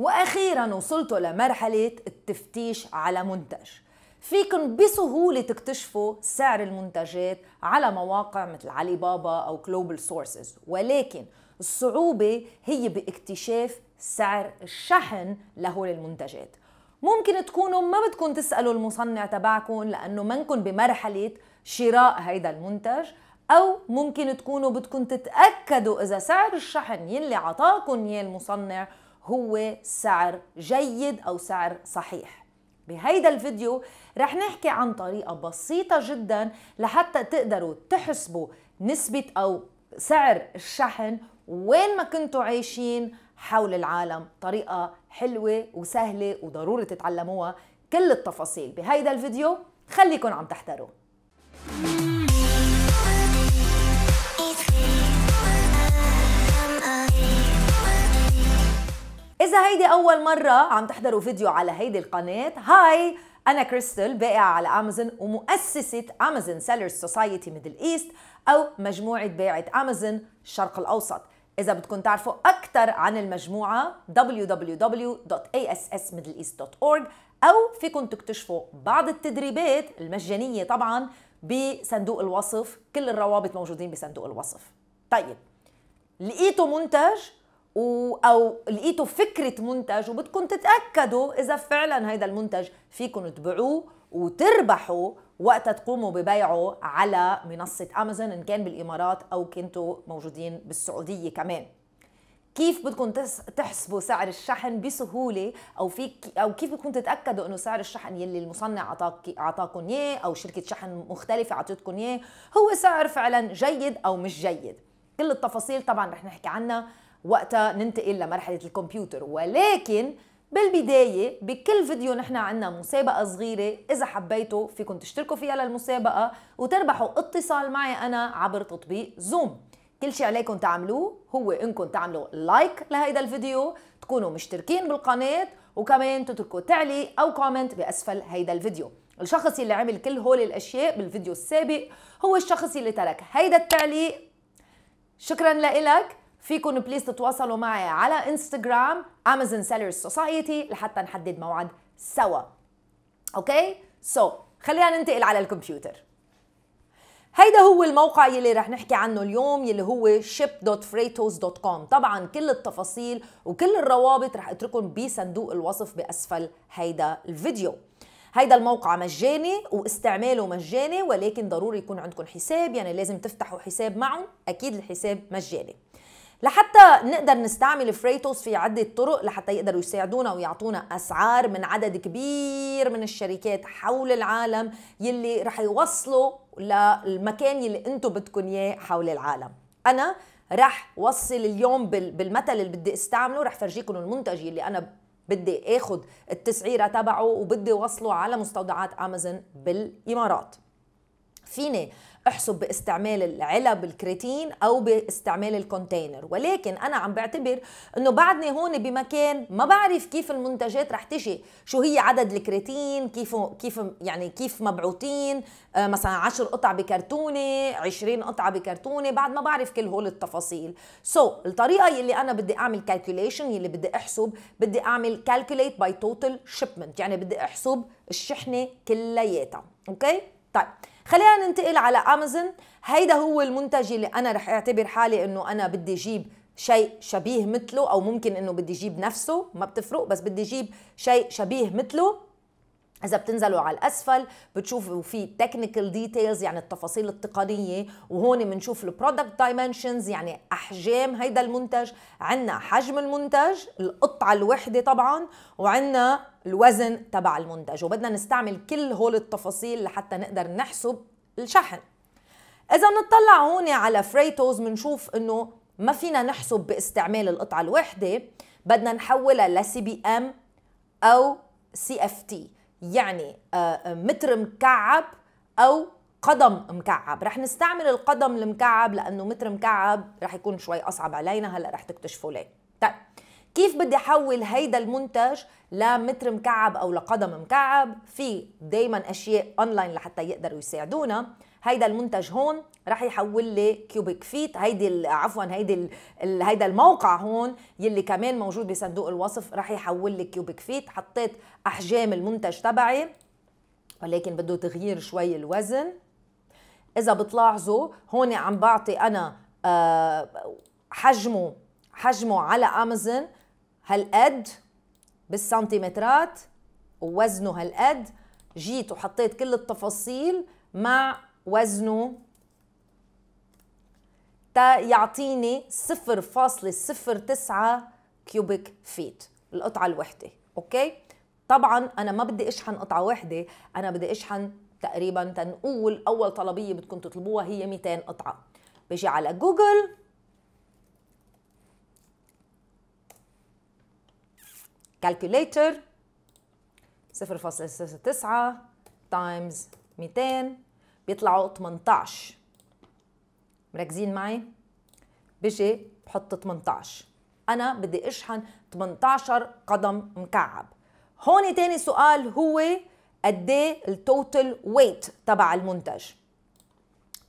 واخيرا وصلتوا لمرحله التفتيش على منتج فيكن بسهولة تكتشفوا سعر المنتجات على مواقع مثل علي بابا أو جلوبال سورسز ولكن الصعوبة هي باكتشاف سعر الشحن لهول المنتجات ممكن تكونوا ما بدكم تسألوا المصنع تبعكم لأنه منكن بمرحلة شراء هيدا المنتج أو ممكن تكونوا بدكم تتأكدوا إذا سعر الشحن يلي عطاكم إياه المصنع هو سعر جيد أو سعر صحيح بهيدا الفيديو رح نحكي عن طريقة بسيطة جدا لحتى تقدروا تحسبوا نسبة أو سعر الشحن وين ما كنتوا عايشين حول العالم طريقة حلوة وسهلة وضروري تتعلموها كل التفاصيل بهيدا الفيديو خليكن عم تحضروا إذا هيدي أول مرة عم تحضروا فيديو على هيدي القناة هاي أنا كريستال بائعة على أمازون ومؤسسة أمازون سيلرز سوسايتي ميدل إيست أو مجموعة بائعة أمازون الشرق الأوسط إذا بدكم تعرفوا أكثر عن المجموعة www.assmiddleeast.org أو فيكم تكتشفوا بعض التدريبات المجانية طبعا بصندوق الوصف كل الروابط موجودين بصندوق الوصف طيب لقيتوا منتج و او لقيتوا فكره منتج وبدكم تتاكدوا اذا فعلا هذا المنتج فيكم تبيعوه وتربحوا وقتها تقوموا ببيعه على منصه امازون ان كان بالامارات او كنتوا موجودين بالسعوديه كمان كيف بدكم تحسبوا سعر الشحن بسهوله او في او كيف بدكم تتاكدوا انه سعر الشحن يلي المصنع اعطاك اعطاكم اياه او شركه شحن مختلفه اعطتكم اياه هو سعر فعلا جيد او مش جيد كل التفاصيل طبعا رح نحكي عنها وقتها ننتقل لمرحله الكمبيوتر ولكن بالبداية بكل فيديو نحن عنا مسابقة صغيرة إذا حبيتوا فيكم تشتركوا فيها للمسابقة وتربحوا اتصال معي أنا عبر تطبيق زوم كل شيء عليكم تعملوه هو انكم تعملوا لايك لهيدا الفيديو تكونوا مشتركين بالقناة وكمان تتركوا تعليق أو كومنت بأسفل هيدا الفيديو الشخص اللي عمل كل هول الأشياء بالفيديو السابق هو الشخص اللي ترك هيدا التعليق شكرا لإلك فيكم بليز تتواصلوا معي على انستغرام امازون سيلرز سوسايتي لحتى نحدد موعد سوا اوكي سو so, خلينا ننتقل على الكمبيوتر هيدا هو الموقع يلي رح نحكي عنه اليوم يلي هو ship.freightos.com طبعا كل التفاصيل وكل الروابط رح اتركهم بصندوق الوصف باسفل هيدا الفيديو هيدا الموقع مجاني واستعماله مجاني ولكن ضروري يكون عندكم حساب يعني لازم تفتحوا حساب معه اكيد الحساب مجاني لحتى نقدر نستعمل فريتوس في عدة طرق لحتى يقدروا يساعدونا ويعطونا أسعار من عدد كبير من الشركات حول العالم يلي رح يوصلوا للمكان يلي انتم بدكم اياه حول العالم أنا رح وصل اليوم بالمثل اللي بدي استعمله رح فرجيكم المنتج اللي أنا بدي اخذ التسعيره تبعه وبدي وصله على مستودعات امازون بالامارات فيني احسب باستعمال العلب الكريتين او باستعمال الكونتينر ولكن انا عم بعتبر انه بعدني هون بمكان ما بعرف كيف المنتجات رح تجي شو هي عدد الكريتين كيف كيف يعني كيف مبعوثين آه، مثلا 10 قطع بكرتونه 20 قطعه بكرتونه بعد ما بعرف كل هول التفاصيل سو so, الطريقه يلي انا بدي اعمل كالكوليشن يلي بدي احسب بدي اعمل كالكوليت باي توتال شيبمنت يعني بدي احسب الشحنه كلياتها اوكي okay? طيب خلينا ننتقل على امازون هيدا هو المنتج اللي انا رح اعتبر حالي انه انا بدي اجيب شيء شبيه مثله او ممكن انه بدي اجيب نفسه ما بتفرق بس بدي اجيب شيء شبيه مثله إذا بتنزلوا على الأسفل بتشوفوا في تكنيكال ديتيلز يعني التفاصيل التقنية وهون بنشوف البرودكت دايمنشنز يعني أحجام هيدا المنتج عندنا حجم المنتج القطعة الوحدة طبعا وعندنا الوزن تبع المنتج وبدنا نستعمل كل هول التفاصيل لحتى نقدر نحسب الشحن إذا نطلع هون على فريتوز بنشوف إنه ما فينا نحسب باستعمال القطعة الوحدة بدنا نحولها لسي بي ام أو سي اف تي يعني آه، آه، متر مكعب او قدم مكعب رح نستعمل القدم المكعب لانه متر مكعب رح يكون شوي اصعب علينا هلا رح تكتشفوا ليه طيب كيف بدي احول هيدا المنتج لمتر مكعب او لقدم مكعب في دائما اشياء اونلاين لحتى يقدروا يساعدونا هيدا المنتج هون رح يحول لي كيوبيك فيت هيدي عفوا هيدي هيدا الموقع هون يلي كمان موجود بصندوق الوصف رح يحول لي كيوبيك فيت حطيت احجام المنتج تبعي ولكن بده تغيير شوي الوزن اذا بتلاحظوا هون عم بعطي انا آه، حجمه حجمه على امازون هالقد بالسنتيمترات ووزنه هالقد جيت وحطيت كل التفاصيل مع وزنه تا يعطيني 0.09 كيوبيك فيت القطعة الوحدة أوكي طبعا أنا ما بدي أشحن قطعة وحدة أنا بدي أشحن تقريبا تنقول أول طلبية بدكم تطلبوها هي 200 قطعة بجي على جوجل كالكوليتر 0.09 تايمز 200 بيطلعوا 18 مركزين معي بجي بحط 18 انا بدي اشحن 18 قدم مكعب هون تاني سؤال هو قد ايه التوتال ويت تبع المنتج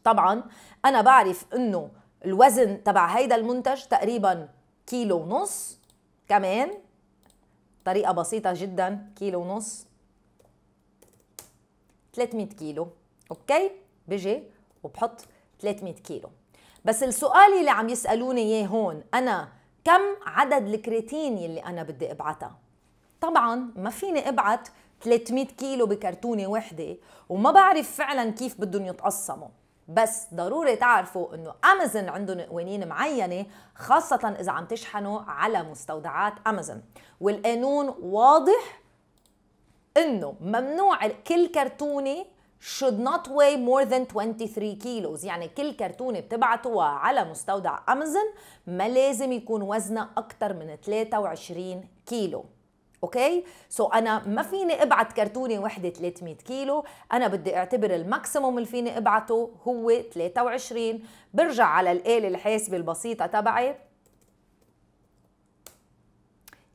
طبعا انا بعرف انه الوزن تبع هيدا المنتج تقريبا كيلو ونص كمان طريقه بسيطه جدا كيلو ونص 300 كيلو اوكي بجي وبحط 300 كيلو بس السؤال اللي عم يسالوني اياه هون انا كم عدد الكرياتين اللي انا بدي ابعتها طبعا ما فيني ابعت 300 كيلو بكرتونه وحده وما بعرف فعلا كيف بدهم يتقسموا بس ضروري تعرفوا انه امازون عندهم قوانين معينه خاصه اذا عم تشحنوا على مستودعات امازون والقانون واضح انه ممنوع كل كرتونه should not weigh more than 23 kilos يعني كل كرتونة بتبعتوها على مستودع أمازون ما لازم يكون وزنها أكثر من 23 كيلو اوكي سو so انا ما فيني ابعت كرتونه وحده 300 كيلو انا بدي اعتبر الماكسيموم اللي فيني ابعته هو 23 برجع على الاله الحاسبه البسيطه تبعي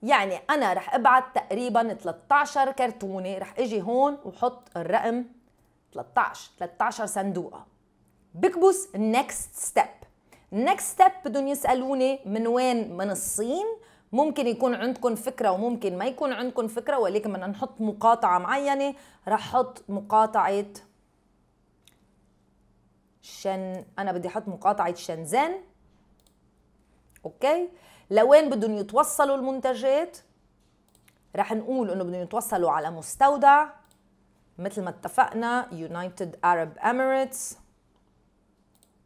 يعني انا رح ابعت تقريبا 13 كرتونه رح اجي هون وحط الرقم 13 13 صندوقه بكبس next step next step بدهم يسالوني من وين من الصين ممكن يكون عندكم فكره وممكن ما يكون عندكم فكره ولكن بدنا نحط مقاطعه معينه رح احط مقاطعه شن انا بدي احط مقاطعه شنزان اوكي لوين بدهم يتوصلوا المنتجات رح نقول انه بدهم يتوصلوا على مستودع مثل ما اتفقنا يونايتد عرب اميريتس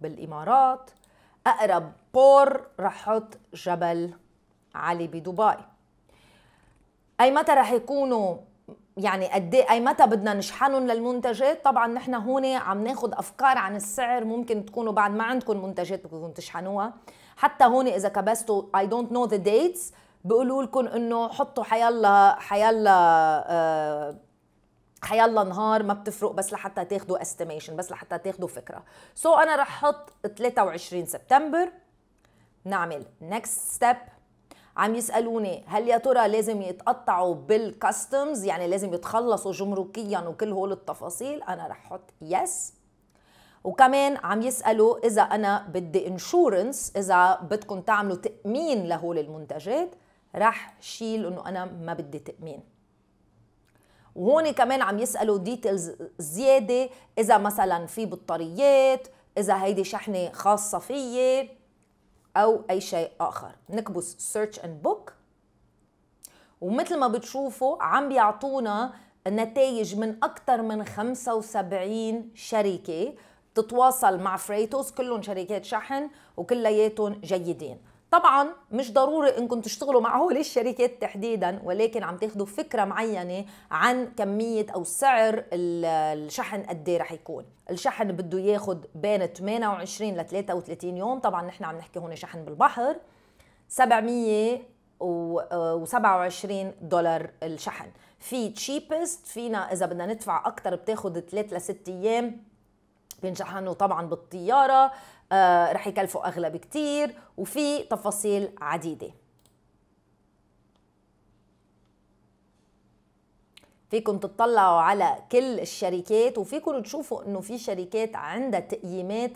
بالامارات اقرب بور رح احط جبل علي بدبي اي متى رح يكونوا يعني قد إيه؟ اي متى بدنا نشحنهم للمنتجات طبعا نحن هون عم ناخد افكار عن السعر ممكن تكونوا بعد ما عندكم منتجات بدكم تشحنوها حتى هون اذا كبستوا اي دونت نو ذا ديتس بيقولوا لكم انه حطوا حيالله حيالله آه، حيلا نهار ما بتفرق بس لحتى تاخدوا استيميشن بس لحتى تاخدوا فكره سو so انا رح حط 23 سبتمبر نعمل نكست ستيب عم يسالوني هل يا ترى لازم يتقطعوا بالكاستمز يعني لازم يتخلصوا جمركيا وكل هول التفاصيل انا رح حط يس yes. وكمان عم يسالوا اذا انا بدي انشورنس اذا بدكم تعملوا تامين لهول المنتجات رح شيل انه انا ما بدي تامين وهون كمان عم يسالوا ديتيلز زياده اذا مثلا في بطاريات اذا هيدي شحنه خاصه فيي او اي شيء اخر نكبس سيرش اند بوك ومثل ما بتشوفوا عم بيعطونا نتائج من اكثر من 75 شركه تتواصل مع فريتوس كلهم شركات شحن وكلياتهم جيدين طبعا مش ضروري انكم تشتغلوا مع هول الشركات تحديدا ولكن عم تاخذوا فكره معينه عن كميه او سعر الشحن قد ايه رح يكون الشحن بده ياخذ بين 28 ل 33 يوم طبعا نحن عم نحكي هون شحن بالبحر 727 دولار الشحن في تشيبست فينا اذا بدنا ندفع اكثر بتاخذ 3 ل 6 ايام بينشحنوا طبعا بالطياره آه، رح يكلفوا أغلى بكتير وفي تفاصيل عديدة فيكم تطلعوا على كل الشركات وفيكم تشوفوا انه في شركات عندها تقييمات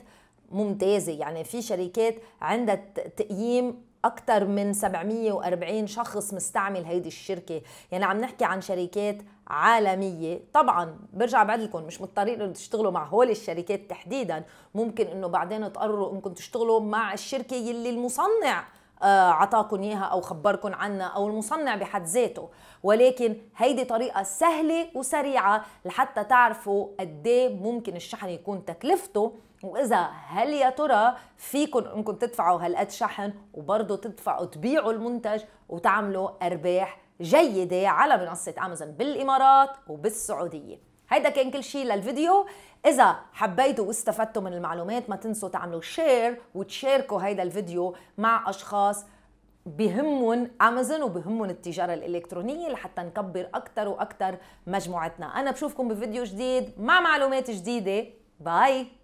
ممتازه يعني في شركات عندها تقييم اكثر من 740 شخص مستعمل هيدي الشركه يعني عم نحكي عن شركات عالمية طبعا برجع بعد لكم مش مضطرين انه تشتغلوا مع هول الشركات تحديدا ممكن انه بعدين تقرروا انكم تشتغلوا مع الشركة يلي المصنع آه، عطاكم اياها او خبركم عنها او المصنع بحد ذاته ولكن هيدي طريقه سهله وسريعه لحتى تعرفوا قد إيه ممكن الشحن يكون تكلفته واذا هل يا ترى فيكم انكم تدفعوا هالقد شحن وبرضه تدفعوا تبيعوا المنتج وتعملوا ارباح جيدة على منصة أمازون بالإمارات وبالسعودية هيدا كان كل شيء للفيديو إذا حبيتوا واستفدتوا من المعلومات ما تنسوا تعملوا شير وتشاركوا هيدا الفيديو مع أشخاص بهمهم امازون وبهمهم التجاره الالكترونيه لحتى نكبر اكثر واكثر مجموعتنا انا بشوفكم بفيديو جديد مع معلومات جديده باي